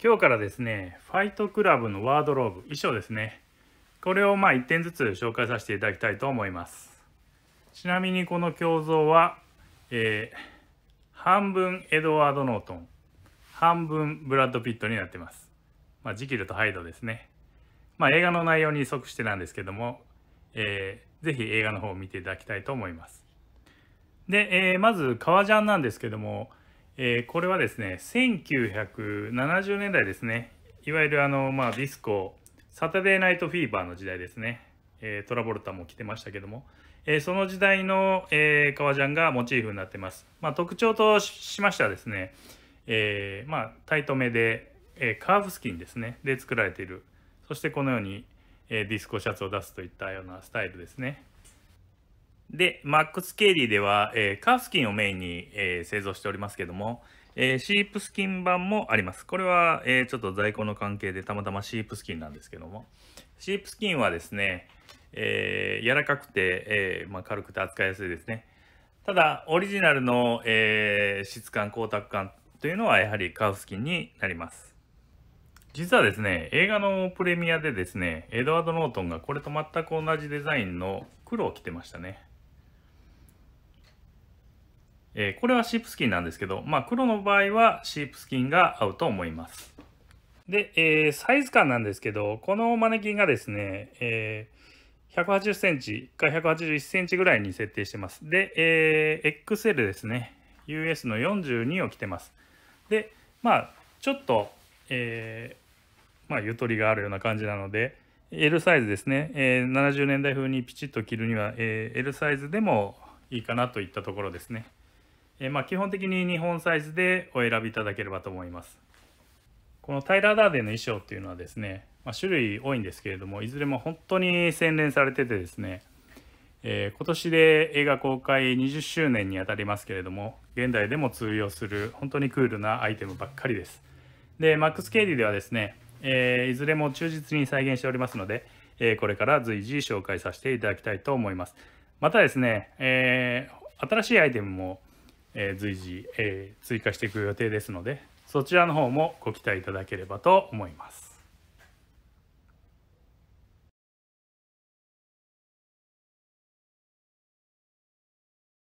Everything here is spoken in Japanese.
今日からですね、ファイトクラブのワードローブ、衣装ですね。これをまあ1点ずつ紹介させていただきたいと思います。ちなみにこの胸像は、えー、半分エドワード・ノートン、半分ブラッド・ピットになってます。まあ、ジキルとハイドですね。まあ、映画の内容に即してなんですけども、えー、ぜひ映画の方を見ていただきたいと思います。で、えー、まず革ジャンなんですけども、えー、これはですね1970年代ですねいわゆるあの、まあ、ディスコサタデーナイトフィーバーの時代ですね、えー、トラボルタも来てましたけども、えー、その時代の、え革ジャンがモチーフになってます、まあ、特徴としましてはですね、えまあ、タイトめで、えカーフスキンですねで作られているそしてこのように、えディスコシャツを出すといったようなスタイルですねで、ックスケリーでは、えー、カースキンをメインに、えー、製造しておりますけども、えー、シープスキン版もあります。これは、えちょっと在庫の関係でたまたまシープスキンなんですけども、シープスキンはですね、え柔らかくて、えまあ、軽くて扱いやすいですね。ただ、オリジナルの、え質感、光沢感というのはやはりカーフスキンになります。実はですね、映画のプレミアでですね、エドワード・ノートンがこれと全く同じデザインの黒を着てましたね。えー、これはシープスキンなんですけど、まあ、黒の場合はシープスキンが合うと思います。で、えー、サイズ感なんですけど、このマネキンがですね、えー、180センチか181センチぐらいに設定してます。で、えー、XL ですね、US の42を着てます。で、まあ、ちょっと、えー、まあ、ゆとりがあるような感じなので、L サイズですね、えー、70年代風にピチッと着るには、えー、L サイズでもいいかなといったところですね。えまあ、基本的に2本サイズでお選びいただければと思います。このタイラー・ダーデンの衣装っていうのはですね、まあ、種類多いんですけれどもいずれも本当に洗練されててですね、えー、今年で映画公開20周年にあたりますけれども現代でも通用する本当にクールなアイテムばっかりです。でマックス・ケイディではですね、えー、いずれも忠実に再現しておりますので、えー、これから随時紹介させていただきたいと思います。またですね、え新しいアイテムもえ随時、え追加していく予定ですのでそちらの方もご期待いただければと思います。